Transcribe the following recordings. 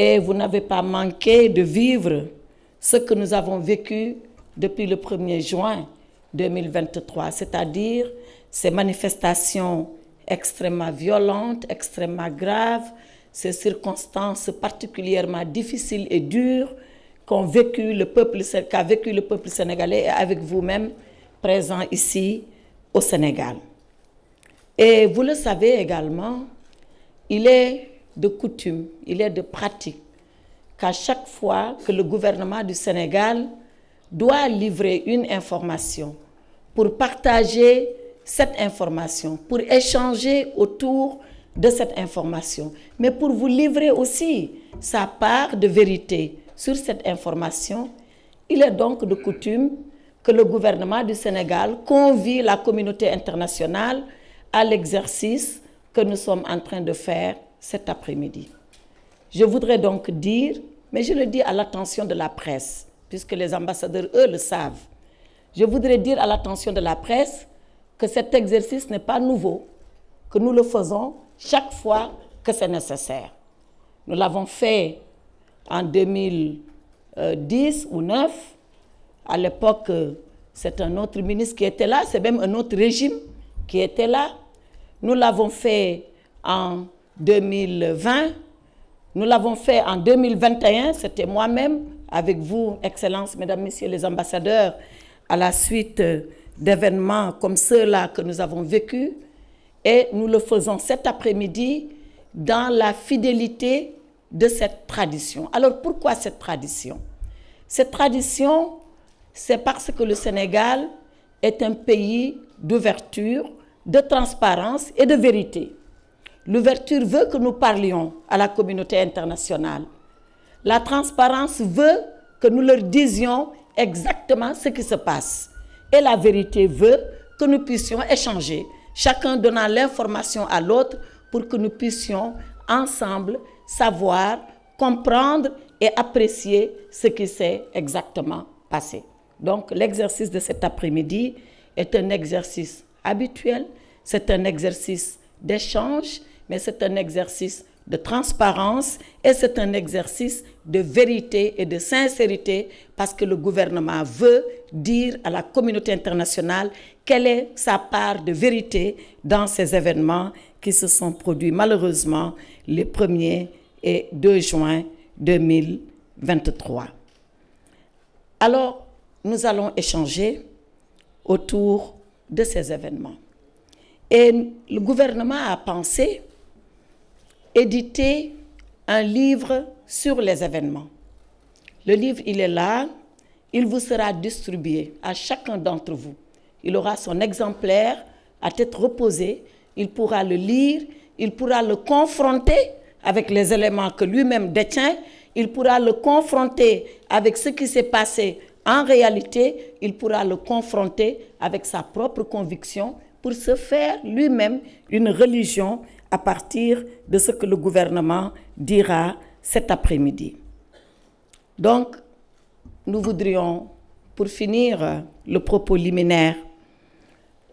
Et vous n'avez pas manqué de vivre ce que nous avons vécu depuis le 1er juin 2023, c'est-à-dire ces manifestations extrêmement violentes, extrêmement graves, ces circonstances particulièrement difficiles et dures qu'ont vécu le peuple, qu'a vécu le peuple sénégalais et avec vous-même présents ici au Sénégal. Et vous le savez également, il est de coutume, il est de pratique qu'à chaque fois que le gouvernement du Sénégal doit livrer une information pour partager cette information, pour échanger autour de cette information, mais pour vous livrer aussi sa part de vérité sur cette information, il est donc de coutume que le gouvernement du Sénégal convie la communauté internationale à l'exercice que nous sommes en train de faire cet après-midi. Je voudrais donc dire, mais je le dis à l'attention de la presse, puisque les ambassadeurs, eux, le savent. Je voudrais dire à l'attention de la presse que cet exercice n'est pas nouveau, que nous le faisons chaque fois que c'est nécessaire. Nous l'avons fait en 2010 ou 2009. À l'époque, c'est un autre ministre qui était là, c'est même un autre régime qui était là. Nous l'avons fait en 2020. Nous l'avons fait en 2021, c'était moi-même, avec vous, Excellences, Mesdames, Messieurs les ambassadeurs, à la suite euh, d'événements comme ceux-là que nous avons vécu Et nous le faisons cet après-midi dans la fidélité de cette tradition. Alors pourquoi cette tradition Cette tradition, c'est parce que le Sénégal est un pays d'ouverture, de transparence et de vérité. L'ouverture veut que nous parlions à la communauté internationale. La transparence veut que nous leur disions exactement ce qui se passe. Et la vérité veut que nous puissions échanger, chacun donnant l'information à l'autre pour que nous puissions ensemble savoir, comprendre et apprécier ce qui s'est exactement passé. Donc l'exercice de cet après-midi est un exercice habituel, c'est un exercice d'échange, mais c'est un exercice de transparence et c'est un exercice de vérité et de sincérité parce que le gouvernement veut dire à la communauté internationale quelle est sa part de vérité dans ces événements qui se sont produits malheureusement les 1er et 2 juin 2023. Alors, nous allons échanger autour de ces événements. Et le gouvernement a pensé éditer un livre sur les événements. Le livre, il est là. Il vous sera distribué à chacun d'entre vous. Il aura son exemplaire à tête reposée. Il pourra le lire. Il pourra le confronter avec les éléments que lui-même détient. Il pourra le confronter avec ce qui s'est passé en réalité, il pourra le confronter avec sa propre conviction pour se faire lui-même une religion à partir de ce que le gouvernement dira cet après-midi. Donc, nous voudrions, pour finir le propos liminaire,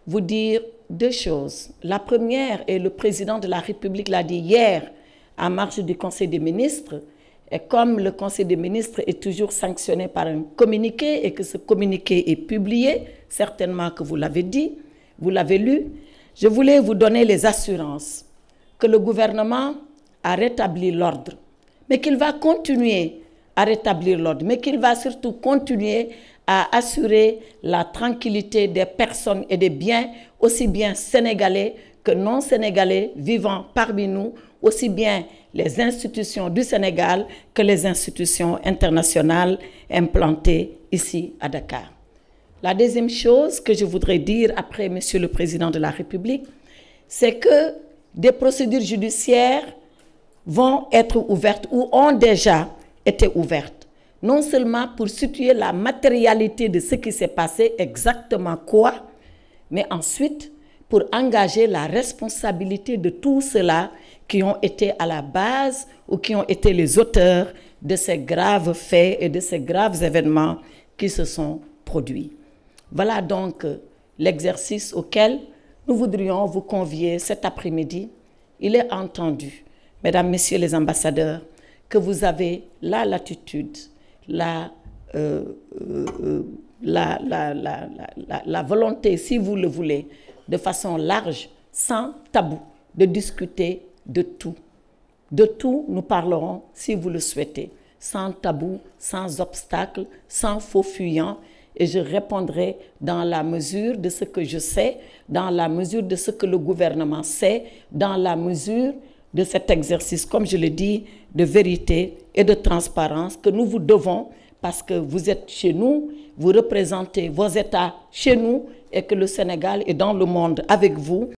vous dire deux choses. La première, et le président de la République l'a dit hier à marge du Conseil des ministres, et comme le Conseil des ministres est toujours sanctionné par un communiqué et que ce communiqué est publié, certainement que vous l'avez dit, vous l'avez lu, je voulais vous donner les assurances que le gouvernement a rétabli l'ordre, mais qu'il va continuer à rétablir l'ordre, mais qu'il va surtout continuer à assurer la tranquillité des personnes et des biens, aussi bien sénégalais que non sénégalais vivant parmi nous, aussi bien les institutions du Sénégal que les institutions internationales implantées ici à Dakar. La deuxième chose que je voudrais dire après Monsieur le Président de la République, c'est que des procédures judiciaires vont être ouvertes ou ont déjà été ouvertes. Non seulement pour situer la matérialité de ce qui s'est passé, exactement quoi, mais ensuite pour engager la responsabilité de tous ceux-là qui ont été à la base ou qui ont été les auteurs de ces graves faits et de ces graves événements qui se sont produits. Voilà donc l'exercice auquel nous voudrions vous convier cet après-midi. Il est entendu, mesdames, messieurs les ambassadeurs, que vous avez la latitude, euh, euh, la, la, volonté, si vous le voulez, de façon large, sans tabou, de discuter de tout. De tout, nous parlerons si vous le souhaitez, sans tabou, sans obstacle, sans faux fuyant, et je répondrai dans la mesure de ce que je sais, dans la mesure de ce que le gouvernement sait, dans la mesure de cet exercice, comme je le dis, de vérité et de transparence que nous vous devons parce que vous êtes chez nous, vous représentez vos États chez nous et que le Sénégal est dans le monde avec vous.